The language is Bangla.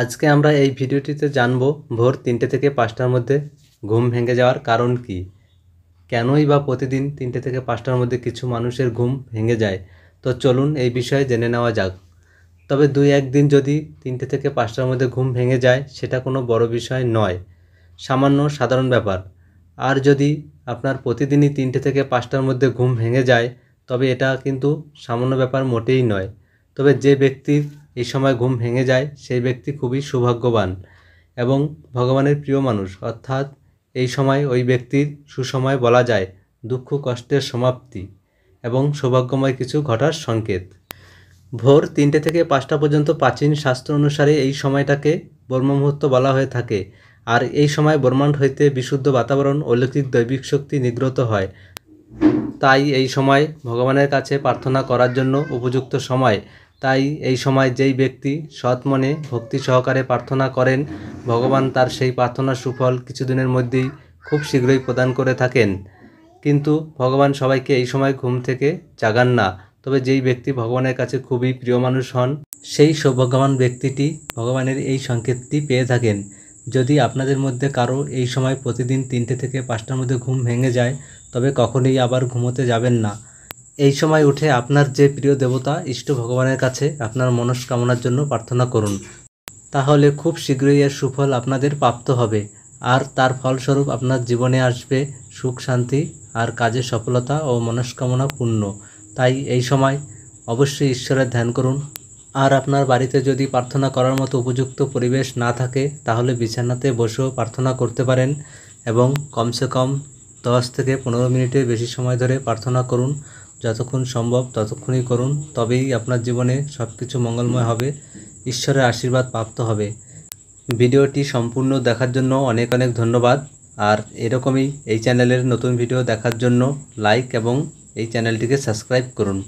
আজকে আমরা এই ভিডিওটিতে জানব ভোর তিনটে থেকে পাঁচটার মধ্যে ঘুম ভেঙে যাওয়ার কারণ কি কেনই বা প্রতিদিন তিনটে থেকে পাঁচটার মধ্যে কিছু মানুষের ঘুম ভেঙে যায় তো চলুন এই বিষয়ে জেনে নেওয়া যাক তবে দুই একদিন যদি তিনটে থেকে পাঁচটার মধ্যে ঘুম ভেঙে যায় সেটা কোনো বড় বিষয় নয় সামান্য সাধারণ ব্যাপার আর যদি আপনার প্রতিদিনই তিনটে থেকে পাঁচটার মধ্যে ঘুম ভেঙে যায় তবে এটা কিন্তু সামান্য ব্যাপার মোটেই নয় তবে যে ব্যক্তির এই সময় ঘুম ভেঙে যায় সেই ব্যক্তি খুবই সৌভাগ্যবান এবং ভগবানের প্রিয় মানুষ অর্থাৎ এই সময় ওই ব্যক্তির সুসময় বলা যায় দুঃখ কষ্টের সমাপ্তি এবং সৌভাগ্যময় কিছু ঘটার সংকেত ভোর তিনটে থেকে পাঁচটা পর্যন্ত প্রাচীন শাস্ত্র অনুসারে এই সময়টাকে ব্রহ্মমুহূর্ত বলা হয়ে থাকে আর এই সময় ব্রহ্মাণ্ড হইতে বিশুদ্ধ বাতাবরণ অলৌকিক দৈবিক শক্তি নিগ্রত হয় তাই এই সময় ভগবানের কাছে প্রার্থনা করার জন্য উপযুক্ত সময় তাই এই সময় যেই ব্যক্তি সৎ মনে ভক্তি সহকারে প্রার্থনা করেন ভগবান তার সেই প্রার্থনার সুফল কিছুদিনের মধ্যেই খুব শীঘ্রই প্রদান করে থাকেন কিন্তু ভগবান সবাইকে এই সময় ঘুম থেকে জাগান না তবে যেই ব্যক্তি ভগবানের কাছে খুবই প্রিয় মানুষ হন সেই সৌভাগ্যবান ব্যক্তিটি ভগবানের এই সংকেতটি পেয়ে থাকেন যদি আপনাদের মধ্যে কারো এই সময় প্রতিদিন তিনটে থেকে পাঁচটার মধ্যে ঘুম ভেঙে যায় তবে কখনোই আবার ঘুমোতে যাবেন না এই সময় উঠে আপনার যে প্রিয় দেবতা ইষ্ট ভগবানের কাছে আপনার মনস্কামনার জন্য প্রার্থনা করুন তাহলে খুব শীঘ্রই এর সুফল আপনাদের প্রাপ্ত হবে আর তার ফলস্বরূপ আপনার জীবনে আসবে সুখ শান্তি আর কাজে সফলতা ও মনস্কামনা পূর্ণ তাই এই সময় অবশ্যই ঈশ্বরের ধ্যান করুন আর আপনার বাড়িতে যদি প্রার্থনা করার মতো উপযুক্ত পরিবেশ না থাকে তাহলে বিছানাতে বসেও প্রার্থনা করতে পারেন এবং কমসে কম দশ থেকে পনেরো মিনিটের বেশি সময় ধরে প্রার্থনা করুন যতক্ষণ সম্ভব ততক্ষণই করুন তবেই আপনার জীবনে সব কিছু মঙ্গলময় হবে ঈশ্বরের আশীর্বাদ প্রাপ্ত হবে ভিডিওটি সম্পূর্ণ দেখার জন্য অনেক অনেক ধন্যবাদ আর এরকমই এই চ্যানেলের নতুন ভিডিও দেখার জন্য লাইক এবং এই চ্যানেলটিকে সাবস্ক্রাইব করুন